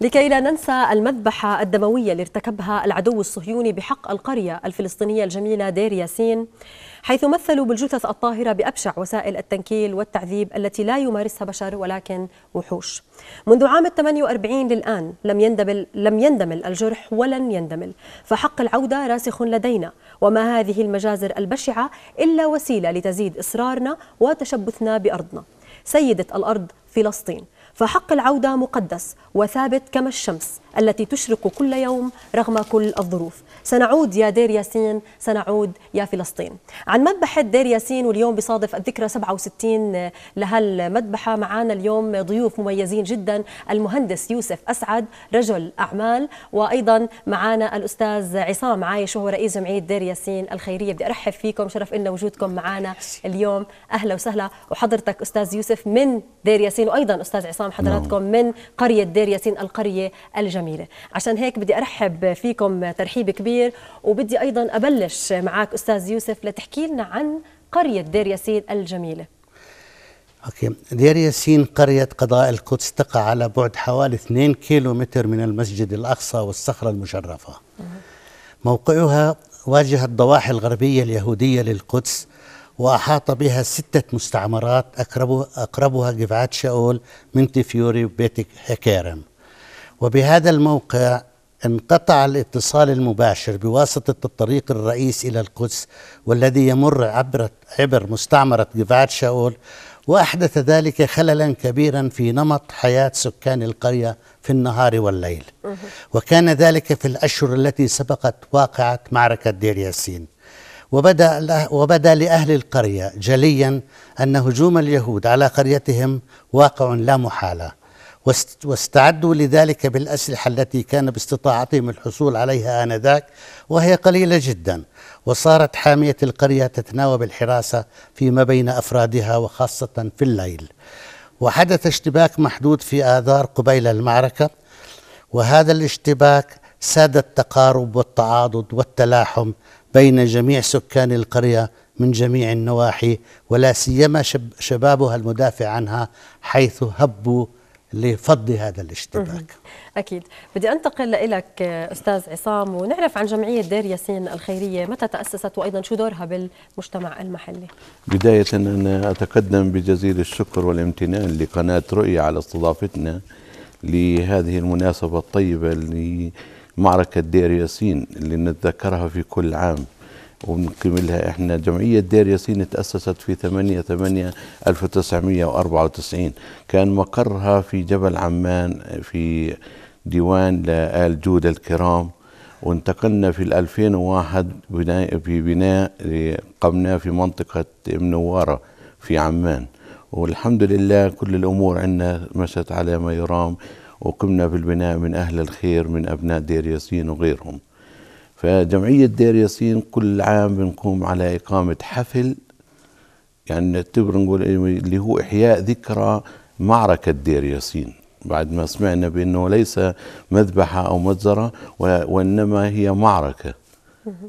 لكي لا ننسى المذبحة الدموية اللي ارتكبها العدو الصهيوني بحق القرية الفلسطينية الجميلة دير ياسين حيث مثلوا بالجثث الطاهرة بأبشع وسائل التنكيل والتعذيب التي لا يمارسها بشر ولكن وحوش منذ عام 48 للآن لم يندمل, لم يندمل الجرح ولن يندمل فحق العودة راسخ لدينا وما هذه المجازر البشعة إلا وسيلة لتزيد إصرارنا وتشبثنا بأرضنا سيدة الأرض فلسطين فحق العودة مقدس وثابت كما الشمس التي تشرق كل يوم رغم كل الظروف سنعود يا دير ياسين سنعود يا فلسطين عن مذبحة دير ياسين واليوم بصادف الذكرى 67 آه، لهالمذبحة معانا اليوم ضيوف مميزين جدا المهندس يوسف أسعد رجل أعمال وأيضا معانا الأستاذ عصام عايش وهو رئيس جمعية دير ياسين الخيرية بدي أرحب فيكم شرف إن وجودكم معانا اليوم أهلا وسهلا وحضرتك أستاذ يوسف من دير ياسين وأيضا أستاذ عصام حضراتكم نعم. من قرية دير ياسين القرية الجميلة عشان هيك بدي أرحب فيكم ترحيب كبير كثير وبدي أيضا أبلش معك أستاذ يوسف لتحكي لنا عن قرية دير ياسين الجميلة أوكي. دير ياسين قرية قضاء القدس تقع على بعد حوالي 2 كيلو متر من المسجد الأقصى والصخرة المشرفة موقعها واجه الضواحي الغربية اليهودية للقدس وأحاط بها ستة مستعمرات أقربها جفعات شاول منتي فيوري وبيت هكيرم وبهذا الموقع انقطع الاتصال المباشر بواسطة الطريق الرئيس إلى القدس والذي يمر عبر عبر مستعمرة جبعات شاول وأحدث ذلك خللا كبيرا في نمط حياة سكان القرية في النهار والليل وكان ذلك في الأشهر التي سبقت واقعة معركة دير ياسين وبدا وبدا لاهل القريه جليا ان هجوم اليهود على قريتهم واقع لا محاله واستعدوا لذلك بالأسلحة التي كان باستطاعتهم الحصول عليها آنذاك وهي قليلة جدا وصارت حامية القرية تتناوب الحراسة فيما بين أفرادها وخاصة في الليل وحدث اشتباك محدود في آذار قبيل المعركة وهذا الاشتباك ساد التقارب والتعاضد والتلاحم بين جميع سكان القرية من جميع النواحي ولا سيما شبابها المدافع عنها حيث هبوا لفض هذا الاشتباك أكيد بدي أنتقل لك أستاذ عصام ونعرف عن جمعية دير ياسين الخيرية متى تأسست وأيضا شو دورها بالمجتمع المحلي بداية أنا أتقدم بجزيل الشكر والامتنان لقناة رؤية على استضافتنا لهذه المناسبة الطيبة لمعركة دير ياسين اللي نتذكرها في كل عام وبنكملها احنا جمعيه دير ياسين تاسست في 8 8 1994 كان مقرها في جبل عمان في ديوان لآل جودة الكرام وانتقلنا في 2001 بناء في بناء قمناه في منطقة منوارة في عمان والحمد لله كل الأمور عندنا مشت على ما يرام وقمنا بالبناء من أهل الخير من أبناء دير ياسين وغيرهم فجمعية دير ياسين كل عام بنقوم على إقامة حفل يعني نعتبر نقول إيه، اللي هو إحياء ذكرى معركة دير ياسين بعد ما سمعنا بأنه ليس مذبحة أو مجزرة وإنما هي معركة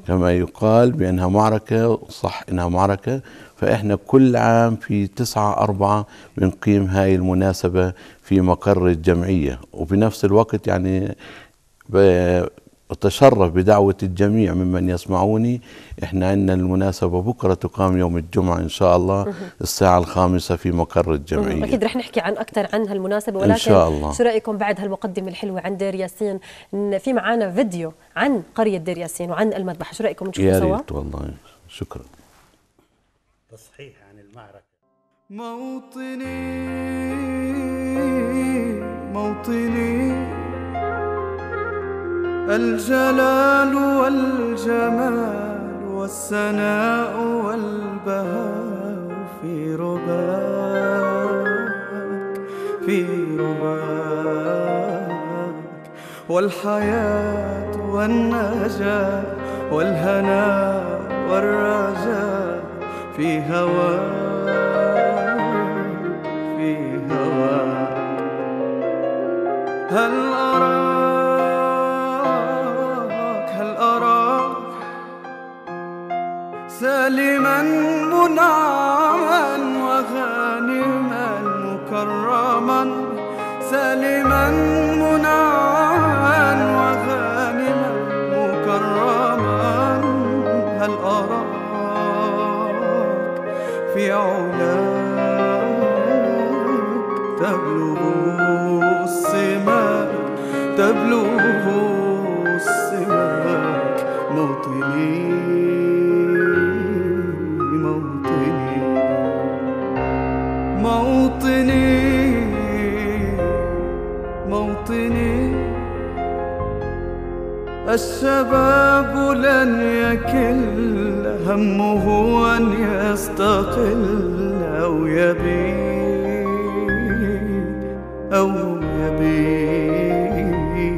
كما يقال بأنها معركة صح أنها معركة فإحنا كل عام في تسعة أربعة بنقيم هاي المناسبة في مقر الجمعية وبنفس الوقت يعني أتشرف بدعوة الجميع ممن يسمعوني إحنا عندنا المناسبة بكرة تقام يوم الجمعة إن شاء الله الساعة الخامسة في مقر الجمعية أكيد رح نحكي عن أكثر عن هالمناسبة ولكن إن شاء الله. شو رأيكم بعد هالمقدمة الحلوة عن دير ياسين في معانا فيديو عن قرية دير ياسين وعن المذبحة شو رأيكم نشوفه سوا؟ يا ريت والله شكرا تصحيح عن المعركة موطني موطني الجلال والجمال والسناء والبهاء في رباك في رباك والحياة والنجاة والهناء والرجاء في هواك في هواك هل أراك سالما منعما الشباب لن يكل همه أن يستقل أو يبيد أو يبيد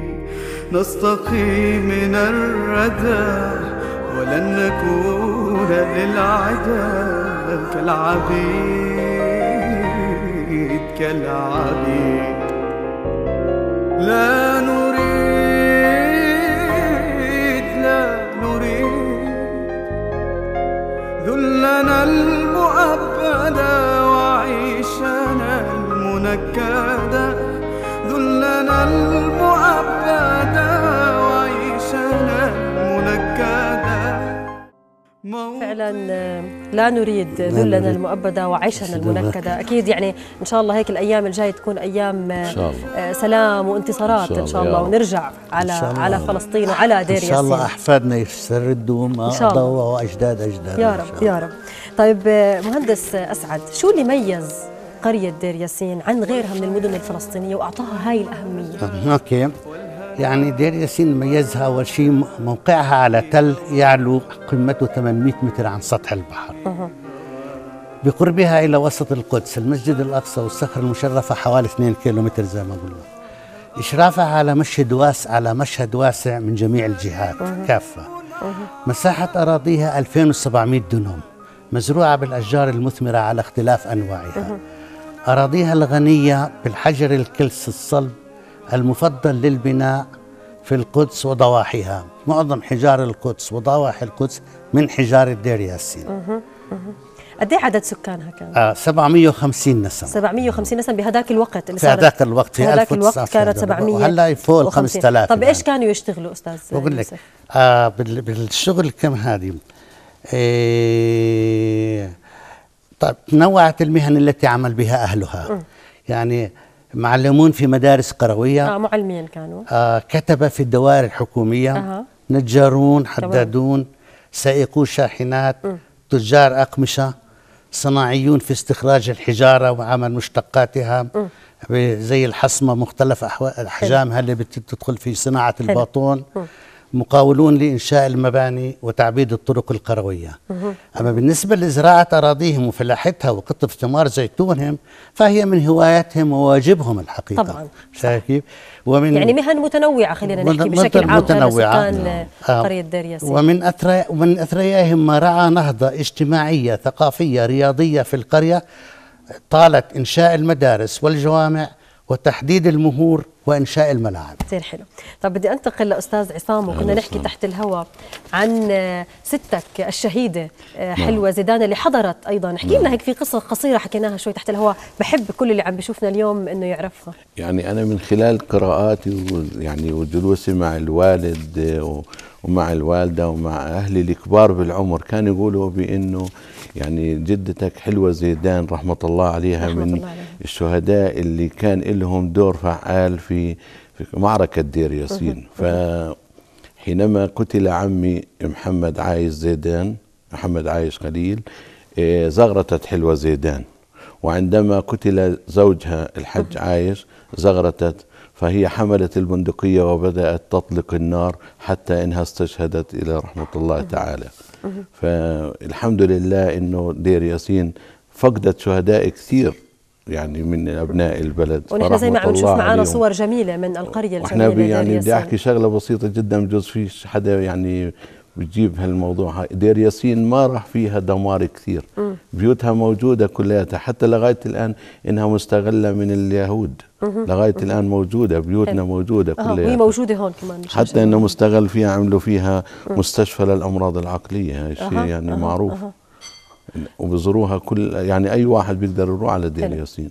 نستقي من الردى ولن نكون للعدى كالعبيد كالعبيد لا وعيشنا المنكدة ذلنا المؤبدة فعلا لا نريد ذلنا المؤبدة وعيشنا المنكدة أكيد يعني إن شاء الله هيك الأيام الجاية تكون أيام إن شاء الله. آه، سلام وانتصارات إن شاء الله, إن شاء الله. ونرجع على الله. على فلسطين وعلى دير ياسين إن شاء الله أحفادنا يستردوا ما أضوا وأجداد أجداد يا رب يا رب طيب آه، مهندس أسعد شو اللي ميز قرية دير ياسين عن غيرها من المدن الفلسطينية وأعطاها هاي الأهمية؟ أوكي يعني دير ياسين ميزها أول شيء موقعها على تل يعلو قمته 800 متر عن سطح البحر بقربها إلى وسط القدس المسجد الأقصى والصخر المشرفة حوالي 2 كيلومتر زي ما قلنا إشرافها على مشهد واسع على مشهد واسع من جميع الجهات كافة مساحة أراضيها 2700 دونم مزروعة بالأشجار المثمرة على اختلاف أنواعها أراضيها الغنية بالحجر الكلس الصلب المفضل للبناء في القدس وضواحيها معظم حجار القدس وضواحي القدس من حجارة دير ياسين قد ايه عدد سكانها كان؟ آه 750 نسمة 750 نسمة بهذاك الوقت اللي في هذاك الوقت في هذاك الوقت كانت 700 هلا فوق 5000 طيب ايش يعني. كانوا يشتغلوا استاذ بقول لك آه بالشغل كم هذه إيه طيب تنوعت المهن التي عمل بها اهلها م. يعني معلمون في مدارس قروية آه معلمين كانوا آه كتب في الدوائر الحكومية آه. نجارون حدادون سائقو شاحنات م. تجار أقمشة صناعيون في استخراج الحجارة وعمل مشتقاتها م. زي الحصمة مختلف أحجامها اللي بتدخل في صناعة الباطون م. مقاولون لإنشاء المباني وتعبيد الطرق القروية أما بالنسبة لزراعة أراضيهم وفلاحتها وقطف ثمار زيتونهم فهي من هواياتهم وواجبهم الحقيقة طبعا شايف ومن يعني مهن متنوعة خلينا نحكي بشكل عام متنوعة سكان آه. قرية دير ياسين ومن أثر ومن أثريائهم ما رعى نهضة اجتماعية ثقافية رياضية في القرية طالت إنشاء المدارس والجوامع وتحديد المهور وانشاء الملاعب. كثير حلو. طب بدي انتقل لاستاذ عصام وكنا نحكي صح. تحت الهواء عن ستك الشهيده آه، حلوه نعم. زيدان اللي حضرت ايضا، احكي لنا نعم. هيك في قصه قصيره حكيناها شوي تحت الهواء، بحب كل اللي عم بيشوفنا اليوم انه يعرفها. يعني انا من خلال قراءاتي ويعني وجلوسي مع الوالد آه، ومع الوالده ومع اهلي الكبار بالعمر كانوا يقولوا بانه يعني جدتك حلوة زيدان رحمة الله عليها رحمة من الله عليها. الشهداء اللي كان لهم دور فعال في, في معركة دير ياسين فحينما قتل عمي محمد عايش زيدان محمد عايش خليل إيه، زغرتت حلوة زيدان وعندما قتل زوجها الحج عايش زغرتت فهي حملت البندقية وبدأت تطلق النار حتى إنها استشهدت إلى رحمة الله تعالى فالحمد لله إنه دير ياسين فقدت شهداء كثير يعني من ابناء البلد ونحن زي ما عم نشوف معنا صور جميله من القريه الجميله ياسين يعني بدي احكي شغله بسيطه جدا بجوز في حدا يعني بتجيب هالموضوع هاي دير ياسين ما راح فيها دمار كثير م. بيوتها موجوده كلياتها حتى لغايه الان انها مستغله من اليهود م. لغايه م. الان موجوده بيوتنا موجوده كلياتها هي موجوده هون كمان مش حتى انه مستغل فيها عملوا فيها مستشفى للامراض العقليه هاي شيء يعني معروف وبزوروها كل يعني اي واحد بيقدر يروح على دير ياسين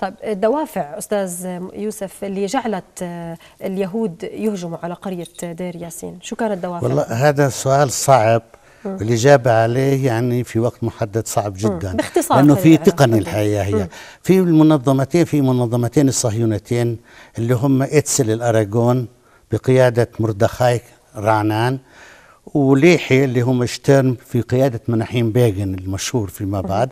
طيب الدوافع استاذ يوسف اللي جعلت آه، اليهود يهجموا على قريه دير ياسين شو كانت الدوافع والله هذا سؤال صعب والإجابة عليه يعني في وقت محدد صعب جدا باختصار لأنه في تقن الحقيقة هي في المنظمتين في منظمتين الصهيونتين اللي هم إتسل الأراغون بقيادة مردخاي رعنان وليحي اللي هم شترم في قيادة مناحيم باجن المشهور فيما بعد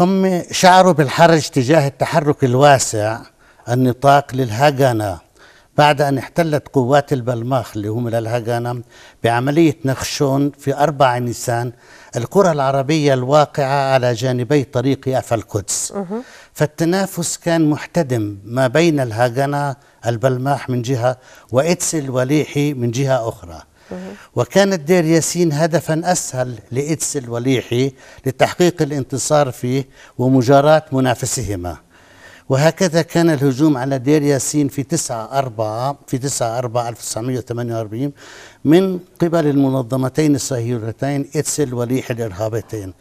هم شعروا بالحرج تجاه التحرك الواسع النطاق للهاجانة بعد أن احتلت قوات البلماخ اللي هم للهاجانة بعملية نخشون في 4 نيسان القرى العربية الواقعة على جانبي طريق يافا القدس فالتنافس كان محتدم ما بين الهاجنة البلماح من جهة وإتسل وليحي من جهة أخرى وكانت دير ياسين هدفا أسهل لإدس الوليحي لتحقيق الانتصار فيه ومجاراة منافسهما وهكذا كان الهجوم على دير ياسين في 9 4 في 9 4 1948 من قبل المنظمتين الصهيونيتين اتسل وليح الارهابيتين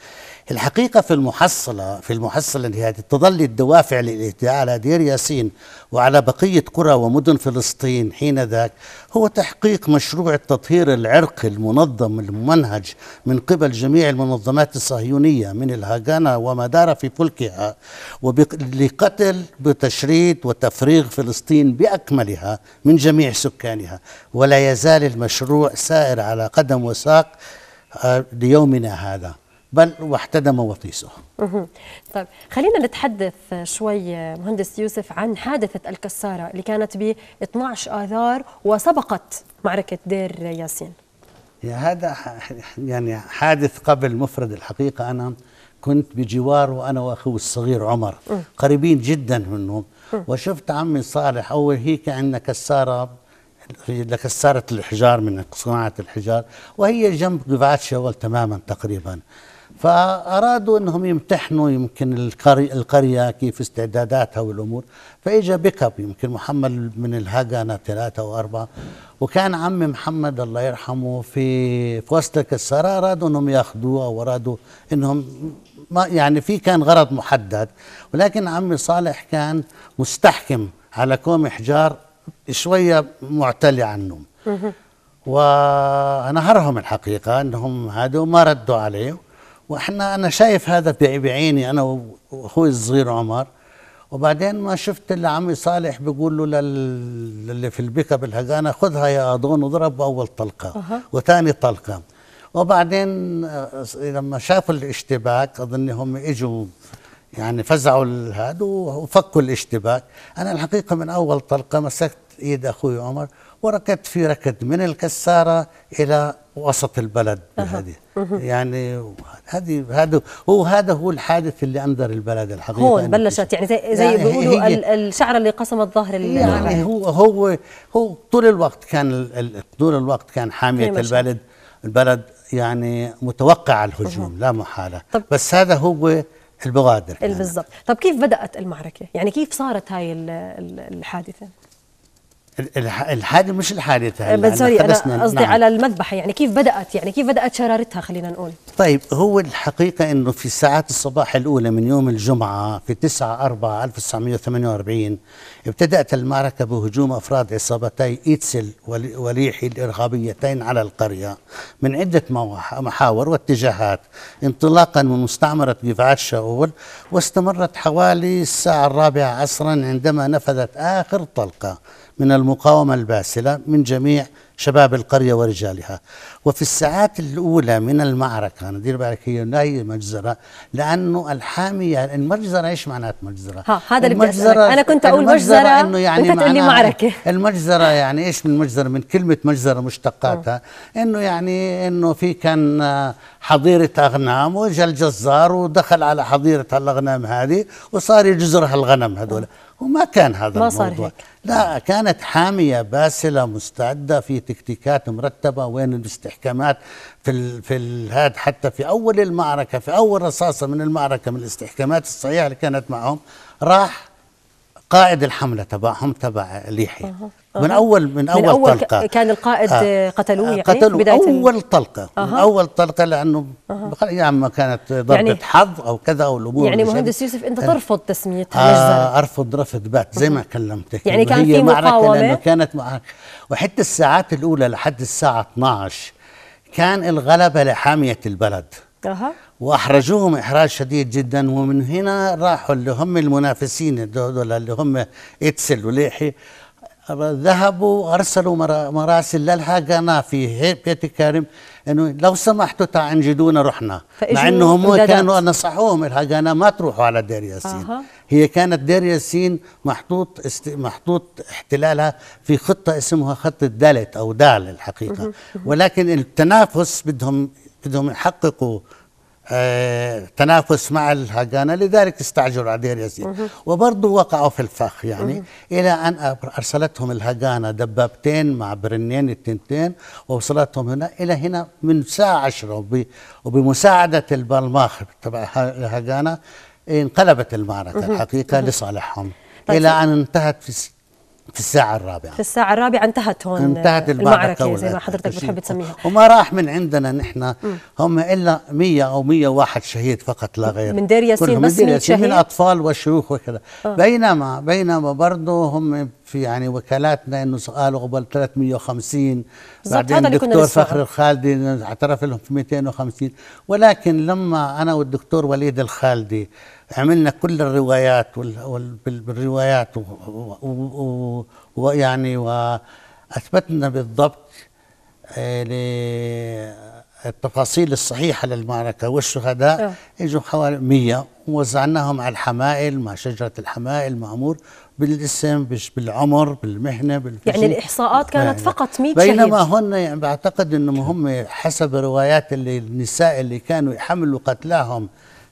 الحقيقة في المحصلة في المحصلة هذه تظل الدوافع للاهتداء على دير ياسين وعلى بقية قرى ومدن فلسطين حين ذاك هو تحقيق مشروع التطهير العرقي المنظم الممنهج من قبل جميع المنظمات الصهيونية من الهاغانا وما دار في فلكها لقتل بتشريد وتفريغ فلسطين بأكملها من جميع سكانها ولا يزال المشروع سائر على قدم وساق آه، ليومنا هذا بل واحتدم وطيسه طيب خلينا نتحدث شوي مهندس يوسف عن حادثة الكسارة اللي كانت ب 12 آذار وسبقت معركة دير ياسين هذا يعني حادث قبل مفرد الحقيقة أنا كنت بجوار وأنا وأخوه الصغير عمر قريبين جدا منه وشفت عمي صالح أول هيك عندنا كسارة لكسارة الحجار من صناعة الحجار وهي جنب قبعات شوال تماما تقريبا فأرادوا أنهم يمتحنوا يمكن القرية, القرية كيف استعداداتها والأمور فإجا بيك اب يمكن محمد من الهجنة ثلاثة وأربعة وكان عمي محمد الله يرحمه في في وسط الكسارة أرادوا أنهم ياخذوه أو أرادوا أنهم ما يعني في كان غرض محدد ولكن عمي صالح كان مستحكم على كوم حجار شوية معتلي عنهم وانهرهم الحقيقة أنهم هذا وما ردوا عليه واحنا انا شايف هذا بعيني انا واخوي الصغير عمر وبعدين ما شفت اللي عمي صالح بيقول له للي في البيكا بالهجانة الهجانه خذها يا اضون وضرب باول طلقه أه. وثاني طلقه وبعدين لما شافوا الاشتباك اظن هم اجوا يعني فزعوا هذا وفكوا الاشتباك انا الحقيقه من اول طلقه مسكت ايد اخوي عمر وركضت في ركض من الكساره الى وسط البلد بهذه يعني هذه هذا هو هذا هو الحادث اللي اندر البلد الحقيقه هون بلشت يعني زي يعني زي يعني بيقولوا الشعره اللي قسمت ظهر يعني هو هو هو طول الوقت كان طول الوقت كان حاميه البلد البلد يعني متوقع الهجوم لا محاله بس هذا هو البوادر بالضبط طب كيف بدات المعركه يعني كيف صارت هاي الحادثه الحادث مش الحادث بس سوري انا قصدي نعم. على المذبحه يعني كيف بدات يعني كيف بدات شرارتها خلينا نقول طيب هو الحقيقه انه في ساعات الصباح الاولى من يوم الجمعه في 9 4 1948 ابتدات المعركه بهجوم افراد عصابتي ايتسل وليحي الارهابيتين على القريه من عده محاور واتجاهات انطلاقا من مستعمره جفعات شاول واستمرت حوالي الساعه الرابعه عصرا عندما نفذت اخر طلقه من المقاومة الباسلة من جميع شباب القرية ورجالها وفي الساعات الأولى من المعركة ندير بالك هي هي مجزرة لأنه الحامية المجزرة إيش معنات مجزرة؟ ها هذا اللي بدي أنا كنت أقول مجزرة إنه يعني أنت تقول لي معركة المجزرة يعني إيش من مجزرة من كلمة مجزرة مشتقاتها إنه يعني إنه في كان آه، حظيرة أغنام وجا الجزار ودخل على حظيرة الأغنام هذه وصار يجزر هالغنم هذول وما كان هذا ما الموضوع صار هيك. لا كانت حاميه باسله مستعده في تكتيكات مرتبه وين الاستحكامات في ال في الهاد حتى في اول المعركه في اول رصاصه من المعركه من الاستحكامات الصحيحه اللي كانت معهم راح قائد الحمله تبعهم تبع ليحيى من اول من اول, من أول طلقه كان القائد آه قتلوه يعني قتلوه بدايه اول طلقه أه. من اول طلقه لانه أه. يعني ما كانت ضربه يعني حظ او كذا او الامور يعني مهندس يوسف انت آه. ترفض تسميتها آه ارفض رفض بات زي ما كلمتك يعني كان في مقاومه لانه كانت وحتى الساعات الاولى لحد الساعه 12 كان الغلبه لحاميه البلد أه. واحرجوهم احراج شديد جدا ومن هنا راحوا اللي هم المنافسين اللي هم اتسل وليحي ذهبوا ارسلوا مراسل للهاجانا في بيت كارم انه لو سمحتوا تعا انجدونا رحنا مع انه هم كانوا نصحوهم الهاجانا ما تروحوا على دير ياسين آه. هي كانت دير ياسين محطوط است... محطوط احتلالها في خطه اسمها خطه الدلت او دال الحقيقه ولكن التنافس بدهم بدهم يحققوا تنافس مع الهجانة لذلك استعجلوا على دير يزيد وبرضه وقعوا في الفخ يعني إلى أن أرسلتهم الهجانة دبابتين مع برنين التنتين ووصلتهم هنا إلى هنا من الساعة عشرة وبمساعدة البلماخ تبع الهجانة انقلبت المعركة الحقيقة لصالحهم طيب، إلى أن انتهت في في الساعة الرابعة في الساعة الرابعة انتهت هون انتهت المعركة زي ما حضرتك بتحب تسميها وما راح من عندنا نحن هم إلا 100 أو 101 شهيد فقط لا غير من دير ياسين بس من دير ياسين شهيد. من أطفال وشيوخ وكذا آه. بينما بينما برضه هم في يعني وكالاتنا انه سؤال قبل 350 بعدين الدكتور فخر الخالدي اعترف لهم في 250 ولكن لما انا والدكتور وليد الخالدي عملنا كل الروايات بالروايات ويعني واثبتنا بالضبط آه، التفاصيل الصحيحة للمعركة والشهداء اجوا أه. يجوا حوالي 100 ووزعناهم على الحمائل مع شجرة الحمائل مأمور بالاسم بالعمر بالمهنة بالفجر. يعني الإحصاءات كانت يعني فقط 100 بينما هن يعني بعتقد أنهم هم حسب روايات اللي النساء اللي كانوا يحملوا قتلاهم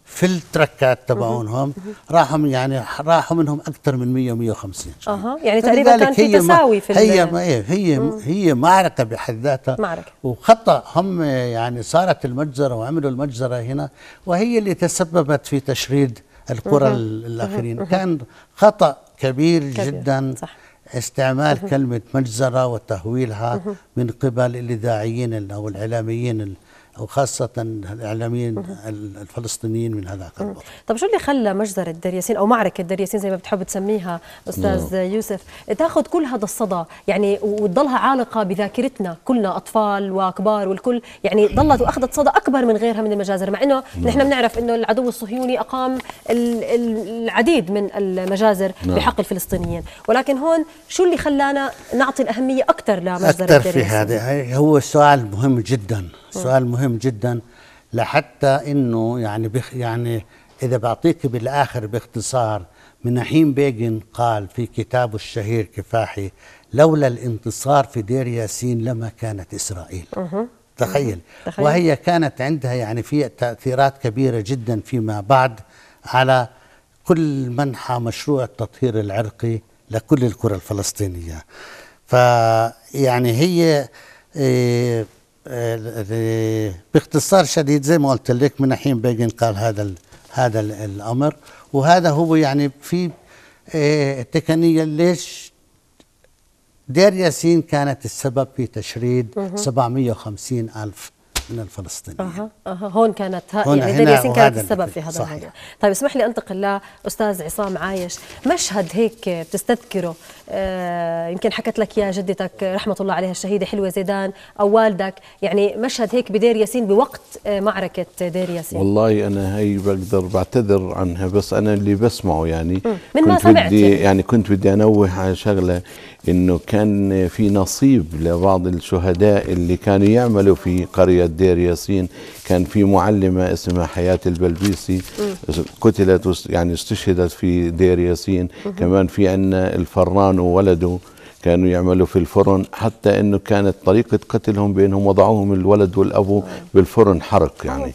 في التركات تبعونهم راحوا يعني راحوا منهم اكثر من 100 150 اها يعني تقريبا كان في تساوي في هي ما إيه، هي هي, هي معركه بحد ذاتها معركه وخطا هم يعني صارت المجزره وعملوا المجزره هنا وهي اللي تسببت في تشريد الكره الاخرين كان خطا كبير, كبير. جدا صح. استعمال كلمه مجزره وتهويلها من قبل الاذاعيين او الاعلاميين وخاصة الإعلاميين الفلسطينيين من هذا الوقت طب شو اللي خلى مجزرة الدير ياسين أو معركة الدير ياسين زي ما بتحب تسميها أستاذ مم. نعم. يوسف تاخذ كل هذا الصدى يعني وتضلها عالقة بذاكرتنا كلنا أطفال وكبار والكل يعني ضلت وأخذت صدى أكبر من غيرها من المجازر مع أنه نعم. نحن بنعرف أنه العدو الصهيوني أقام العديد من المجازر مم. نعم. بحق الفلسطينيين ولكن هون شو اللي خلانا نعطي الأهمية أكثر ياسين أكثر في هذا هو سؤال مهم جدا سؤال مهم مهم جدا لحتى انه يعني بخ يعني اذا بعطيك بالاخر باختصار مناحيم بيجن قال في كتابه الشهير كفاحي لولا الانتصار في دير ياسين لما كانت اسرائيل تخيل. تخيل وهي كانت عندها يعني في تاثيرات كبيره جدا فيما بعد على كل منحى مشروع التطهير العرقي لكل الكره الفلسطينيه فيعني هي إيه باختصار شديد زي ما قلت لك من حين بيجن قال هذا هذا الامر وهذا هو يعني في آه، تقنيه ليش دير ياسين كانت السبب في تشريد 750 ألف من الفلسطينيين اها اها هون كانت ها هون يعني دير ياسين كانت السبب في هذا صحيح. الموضوع طيب اسمح لي انتقل لاستاذ عصام عايش مشهد هيك بتستذكره آه يمكن حكت لك يا جدتك رحمه الله عليها الشهيده حلوه زيدان او والدك يعني مشهد هيك بدير ياسين بوقت آه معركه دير ياسين والله انا هي بقدر بعتذر عنها بس انا اللي بسمعه يعني من ما سمعت يعني؟, يعني كنت بدي انوه على شغله انه كان في نصيب لبعض الشهداء اللي كانوا يعملوا في قريه دير ياسين كان في معلمه اسمها حياه البلبيسي قتلت يعني استشهدت في دير ياسين كمان في عندنا الفران وولده كانوا يعملوا في الفرن حتى انه كانت طريقه قتلهم بانهم وضعوهم الولد والابو بالفرن حرق يعني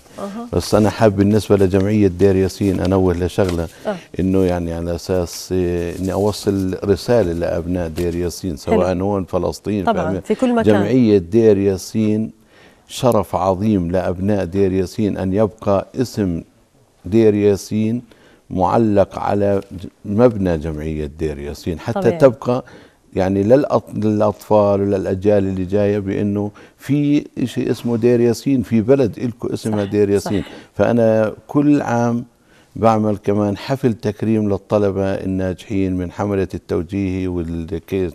بس انا حابب بالنسبه لجمعيه دير ياسين انوه لشغله آه. انه يعني على اساس اني اوصل رساله لابناء دير ياسين سواء هون فلسطين طبعا في كل مكان جمعيه دير ياسين شرف عظيم لابناء دير ياسين ان يبقى اسم دير ياسين معلق على مبنى جمعية دير ياسين حتى طبيعي. تبقى يعني للاطفال وللاجيال اللي جايه بانه في شيء اسمه دير ياسين في بلد إلكو اسمها دير ياسين صح. فانا كل عام بعمل كمان حفل تكريم للطلبه الناجحين من حمله التوجيهي والكيس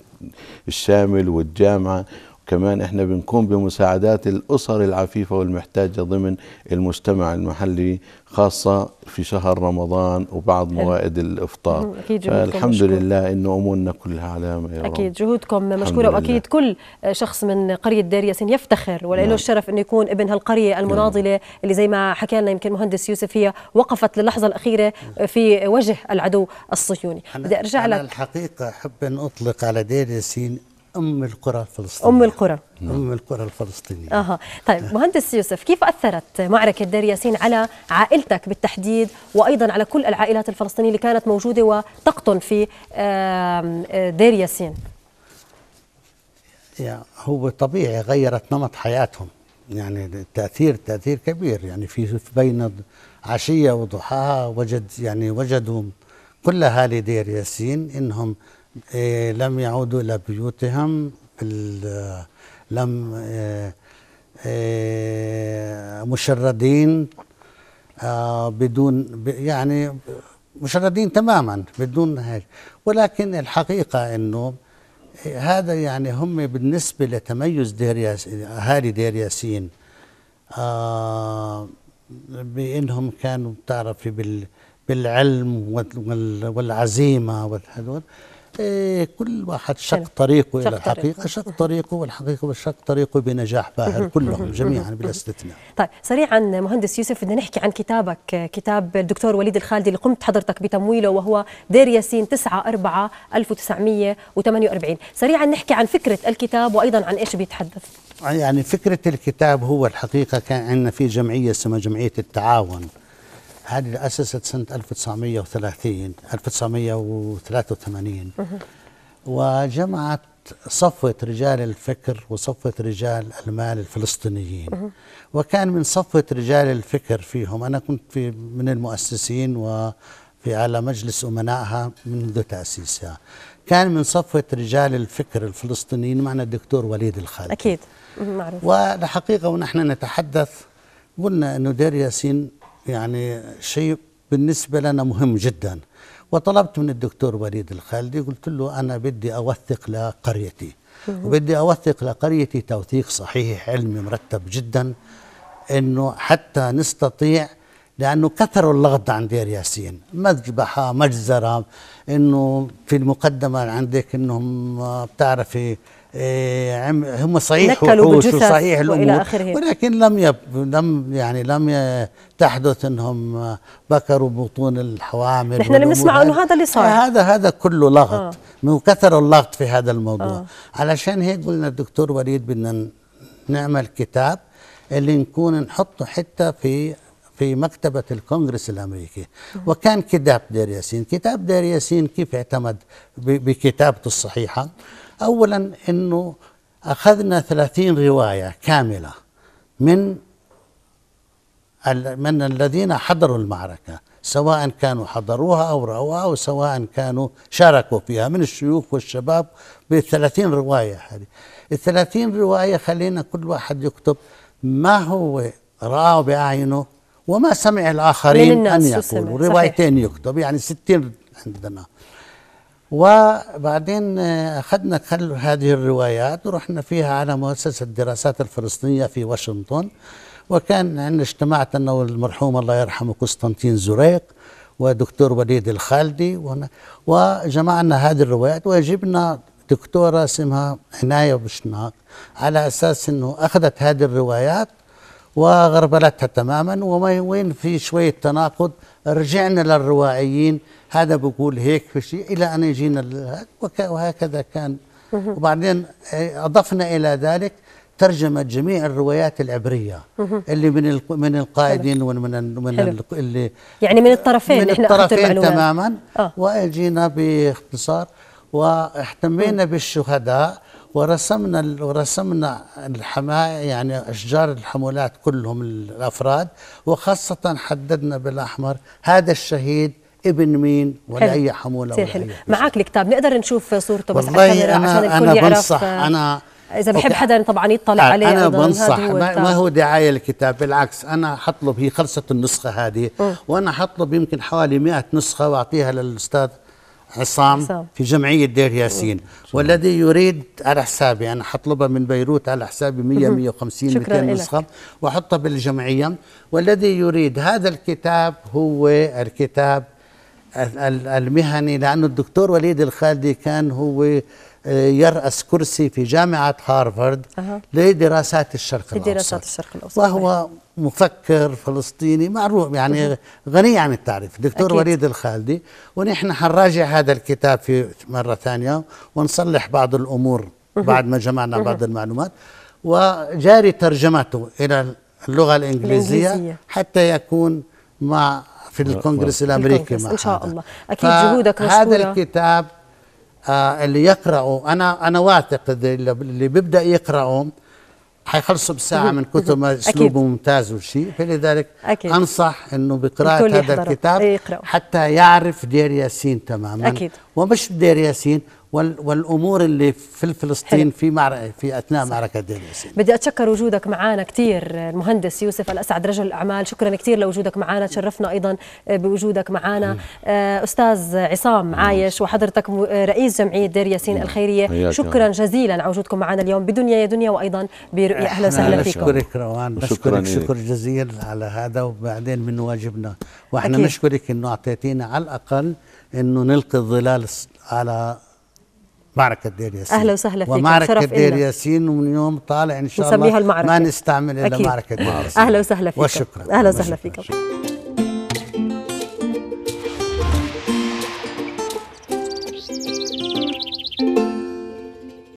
الشامل والجامعه كمان احنا بنقوم بمساعدات الاسر العفيفه والمحتاجه ضمن المجتمع المحلي خاصه في شهر رمضان وبعض موائد الافطار فالحمد لله انه امورنا كلها على ما يرام اكيد جهودكم مشكوره واكيد كل شخص من قريه دير ياسين يفتخر وله نعم. الشرف انه يكون ابن هالقريه نعم. المناضله نعم. اللي زي ما حكى لنا يمكن مهندس يوسف هي وقفت للحظه الاخيره في وجه العدو الصهيوني بدي ارجع أنا لك الحقيقه احب ان اطلق على دير ياسين ام القرى الفلسطينيه ام القرى نعم. ام القرى الفلسطينيه اها طيب مهندس يوسف كيف اثرت معركه دير ياسين على عائلتك بالتحديد وايضا على كل العائلات الفلسطينيه اللي كانت موجوده وتقطن في دير ياسين يعني هو طبيعي غيرت نمط حياتهم يعني تاثير تاثير كبير يعني في بين عشيه وضحاها وجد يعني وجدوا كل اهالي دير ياسين انهم إيه، لم يعودوا إلى بيوتهم لم إيه، إيه، مشردين آه، بدون يعني مشردين تماما بدون هيك ولكن الحقيقة أنه هذا يعني هم بالنسبة لتميز دير ياسين أهالي دير ياسين آه، بأنهم كانوا بتعرفي بالعلم والعزيمة وهذول كل واحد شق طريقه شق إلى الحقيقة شق طريقه والحقيقة وشق طريقه بنجاح باهر كلهم جميعا بلا استثناء طيب سريعا مهندس يوسف بدنا نحكي عن كتابك كتاب الدكتور وليد الخالدي اللي قمت حضرتك بتمويله وهو دير ياسين 9 4 1948 سريعا نحكي عن فكرة الكتاب وأيضا عن إيش بيتحدث يعني فكرة الكتاب هو الحقيقة كان عندنا في جمعية اسمها جمعية التعاون هذه أسست سنة 1930 1983 وجمعت صفوة رجال الفكر وصفوة رجال المال الفلسطينيين وكان من صفوة رجال الفكر فيهم أنا كنت في من المؤسسين وفي على مجلس أمنائها منذ تأسيسها كان من صفوة رجال الفكر الفلسطينيين معنا الدكتور وليد الخالد أكيد معروف والحقيقة ونحن نتحدث قلنا أنه دير ياسين يعني شيء بالنسبة لنا مهم جدا وطلبت من الدكتور وليد الخالدي قلت له أنا بدي أوثق لقريتي وبدي أوثق لقريتي توثيق صحيح علمي مرتب جدا أنه حتى نستطيع لأنه كثروا اللغط عن دير ياسين مذبحة مجزرة أنه في المقدمة عندك أنهم آه، بتعرفي إيه، هم صحيح وحوش وصحيح الامور ولكن لم يب لم يعني لم تحدث انهم بكروا بطون الحوامل نحن اللي بنسمعه انه هذا اللي صار إيه، هذا هذا كله لغط آه. من كثر اللغط في هذا الموضوع آه. علشان هيك قلنا الدكتور وليد بدنا نعمل كتاب اللي نكون نحطه حتى في في مكتبة الكونغرس الأمريكي وكان كتاب دير ياسين كتاب دير ياسين كيف اعتمد بكتابته الصحيحة أولا أنه أخذنا ثلاثين رواية كاملة من من الذين حضروا المعركة سواء كانوا حضروها أو رأوها أو سواء كانوا شاركوا فيها من الشيوخ والشباب بالثلاثين رواية هذه الثلاثين رواية خلينا كل واحد يكتب ما هو رآه بأعينه وما سمع الآخرين أن يقولوا روايتين يكتب يعني ستين عندنا وبعدين آه، أخذنا كل هذه الروايات ورحنا فيها على مؤسسة الدراسات الفلسطينية في واشنطن وكان عندنا اجتمعت أنا والمرحوم الله يرحمه قسطنطين زريق ودكتور وليد الخالدي وجمعنا هذه الروايات وجبنا دكتورة اسمها عناية بشناق على أساس أنه أخذت هذه الروايات وغربلتها تماما وما وين في شوية تناقض رجعنا للروائيين هذا بقول هيك في شيء الى ان يجينا وهكذا كان وبعدين إيه، اضفنا الى ذلك ترجمه جميع الروايات العبريه اللي من من القائدين ومن من اللي يعني من الطرفين من الطرفين تماما آه. واجينا باختصار واهتمينا بالشهداء ورسمنا ورسمنا الحماية يعني أشجار الحمولات كلهم الأفراد وخاصة حددنا بالأحمر هذا الشهيد ابن مين ولا حلو. اي حموله ولا حلو. اي معك الكتاب نقدر نشوف صورته بس على الكاميرا عشان الكل أنا بنصح يعرف انا اذا بحب حدا طبعا يطلع عليه انا بنصح هو ما, ما هو دعايه للكتاب بالعكس انا حطلب هي خلصت النسخه هذه م. وانا حطلب يمكن حوالي 100 نسخه واعطيها للاستاذ عصام, عصام في جمعية دير ياسين والذي يريد على حسابي أنا حطلبها من بيروت على حسابي 100 150 200 نسخة وأحطها بالجمعية والذي يريد هذا الكتاب هو الكتاب المهني لأنه الدكتور وليد الخالدي كان هو آه، يرأس كرسي في جامعة هارفارد أه. لدراسات الشرق الأوسط لدراسات الشرق الأوسط وهو مفكر فلسطيني معروف يعني غني عن التعريف دكتور أكيد. وليد الخالدي ونحن حنراجع هذا الكتاب في مرة ثانية ونصلح بعض الأمور بعد ما جمعنا بعض المعلومات وجاري ترجمته إلى اللغة الإنجليزية, الإنجليزية. حتى يكون مع في الكونغرس الامريكي الكونغرس ان شاء الله اكيد جهودك مشكوره هذا الكتاب آه اللي يقرأه أنا أنا واثق اللي بيبدأ يقرأه حيخلصوا بساعة من كتب ما أسلوبه ممتاز وشيء فلذلك أكيد. أنصح أنه بقراءة هذا الكتاب حتى يعرف دير ياسين تماما أكيد. ومش دير ياسين والامور اللي في فلسطين في معركه في اثناء صح. معركه دير ياسين بدي اتشكر وجودك معنا كثير المهندس يوسف الاسعد رجل الاعمال شكرا كثير لوجودك معنا تشرفنا ايضا بوجودك معنا آه، استاذ عصام عايش وحضرتك آه، رئيس جمعيه دير ياسين الخيريه شكرا جزيلا على وجودكم معنا اليوم بدنيا يا دنيا وايضا برؤيا اهلا وسهلا فيكم بشكرك روان بشكرك شكر جزيل على هذا وبعدين من واجبنا واحنا نشكرك انه اعطيتينا على الاقل انه نلقي الظلال على معركة دير ياسين أهلا وسهلا فيك ومعركة شرف دير إلنا. ياسين ومن يوم طالع إن شاء الله المعركة. ما نستعمل إلا أكيد. معركة دير ياسين أهلا وسهلا فيك وشكرا أهلا وسهلا فيك